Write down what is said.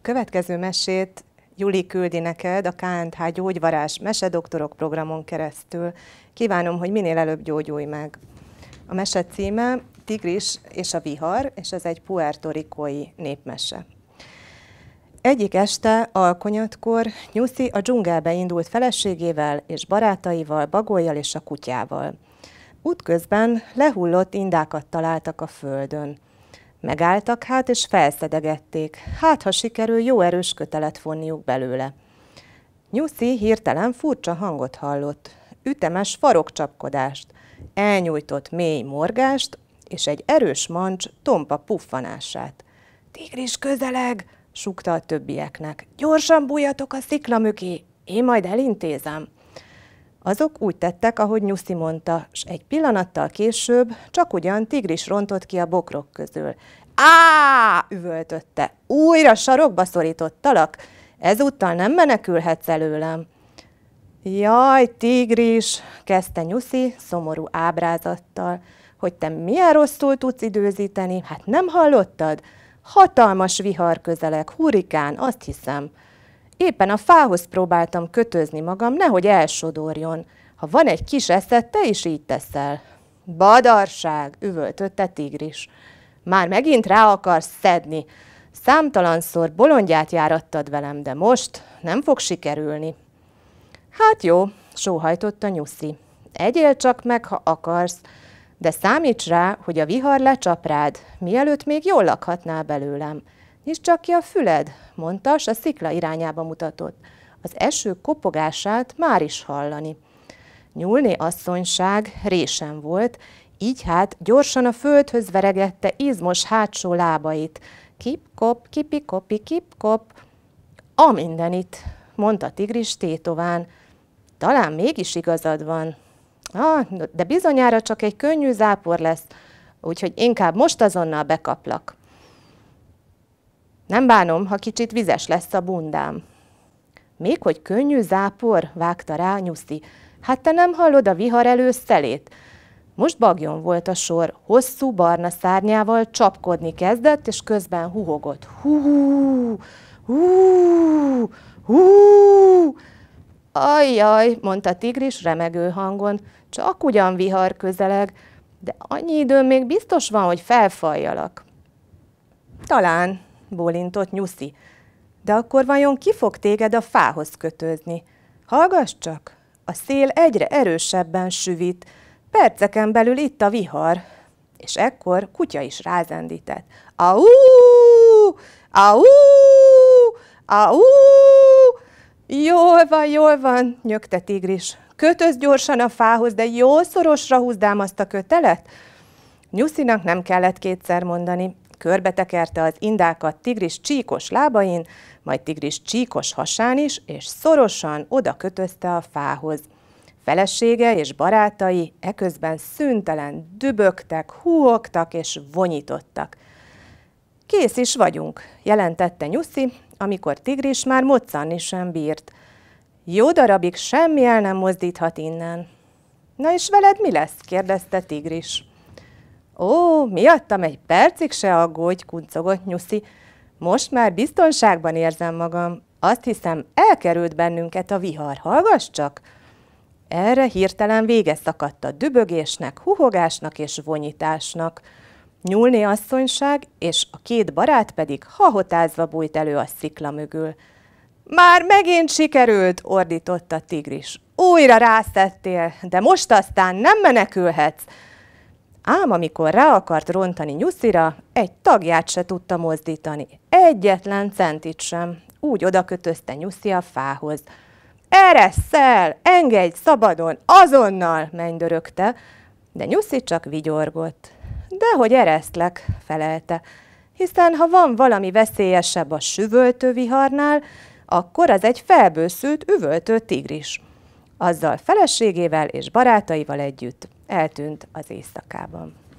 A következő mesét Juli küldi neked a KNTH gyógyvarás mesedoktorok programon keresztül. Kívánom, hogy minél előbb gyógyulj meg. A mese címe Tigris és a vihar, és ez egy puertorikói népmese. Egyik este alkonyatkor Nyuszi a dzsungelbe indult feleségével és barátaival, bagolyjal és a kutyával. Útközben lehullott indákat találtak a földön. Megálltak hát, és felszedegették. Hát, ha sikerül, jó erős kötelet vonniuk belőle. Nyuszi hirtelen furcsa hangot hallott. Ütemes farokcsapkodást, elnyújtott mély morgást, és egy erős mancs tompa puffanását. Tigris közeleg! súgta a többieknek. Gyorsan bújjatok a szikla mögé, én majd elintézem. Azok úgy tettek, ahogy Nyuszi mondta, s egy pillanattal később csak ugyan tigris rontott ki a bokrok közül, Á! üvöltötte. Újra sarokba szorítottalak? Ezúttal nem menekülhetsz előlem. Jaj, tigris, kezdte Nyuszi szomorú ábrázattal, hogy te milyen rosszul tudsz időzíteni, hát nem hallottad? Hatalmas vihar közelek, hurikán, azt hiszem. Éppen a fához próbáltam kötözni magam, nehogy elsodorjon. Ha van egy kis eszed, te is így teszel. Badarság, üvöltötte tigris. Már megint rá akarsz szedni. Számtalanszor bolondját járattad velem, de most nem fog sikerülni. Hát jó, sóhajtott a nyuszi. Egyél csak meg, ha akarsz, de számíts rá, hogy a vihar lecsap rád, mielőtt még jól lakhatnál belőlem. Nyisd csak ki a füled, mondta, s a szikla irányába mutatott. Az eső kopogását már is hallani. Nyúlni asszonyság résen volt, így hát gyorsan a földhöz veregette izmos hátsó lábait. Kip-kop, kipi-kopi, kip-kop. A mindenit, mondta Tigris tétován. Talán mégis igazad van. Ah, de bizonyára csak egy könnyű zápor lesz, úgyhogy inkább most azonnal bekaplak. Nem bánom, ha kicsit vizes lesz a bundám. Még hogy könnyű zápor, vágta rá Nyuszi. Hát te nem hallod a vihar előszelét? Most bagjon volt a sor, hosszú barna szárnyával csapkodni kezdett, és közben huhogott. Hú, hú, hú, Ajjaj, mondta Tigris remegő hangon, csak ugyan vihar közeleg, de annyi időm még biztos van, hogy felfajjalak. Talán, bólintott Nyuszi, de akkor vajon ki fog téged a fához kötözni? Hallgass csak, a szél egyre erősebben süvít, Perceken belül itt a vihar, és ekkor kutya is rázendített. Aú! Aú! Aú! Jól van, jól van, nyögte tigris. Kötöz gyorsan a fához, de jó szorosra húzdám azt a kötelet. Nyuszinak nem kellett kétszer mondani. Körbetekerte az indákat tigris csíkos lábain, majd tigris csíkos hasán is, és szorosan oda kötözte a fához. Felesége és barátai eközben szüntelen dübögtek, húogtak és vonyítottak. Kész is vagyunk, jelentette Nyuszi, amikor Tigris már moccanni sem bírt. Jó darabig semmi el nem mozdíthat innen. Na és veled mi lesz? kérdezte Tigris. Ó, miattam egy percig se aggódj, kuncogott Nyuszi. Most már biztonságban érzem magam. Azt hiszem, elkerült bennünket a vihar, hallgass csak! Erre hirtelen vége szakadt a dübögésnek, huhogásnak és vonyításnak. Nyúlni asszonyság, és a két barát pedig hahotázva bújt elő a szikla mögül. Már megint sikerült, ordított a tigris. Újra rászettél, de most aztán nem menekülhetsz. Ám amikor rá akart rontani nyuszira, egy tagját se tudta mozdítani, egyetlen centit sem. Úgy odakötözte nyuszi a fához. Ereszel, engedj szabadon, azonnal menj dörögte, de Nyuszi csak vigyorgott. Dehogy eresztlek? felelte, hiszen ha van valami veszélyesebb a süvöltő viharnál, akkor az egy felbőszült, üvöltő tigris. Azzal feleségével és barátaival együtt eltűnt az éjszakában.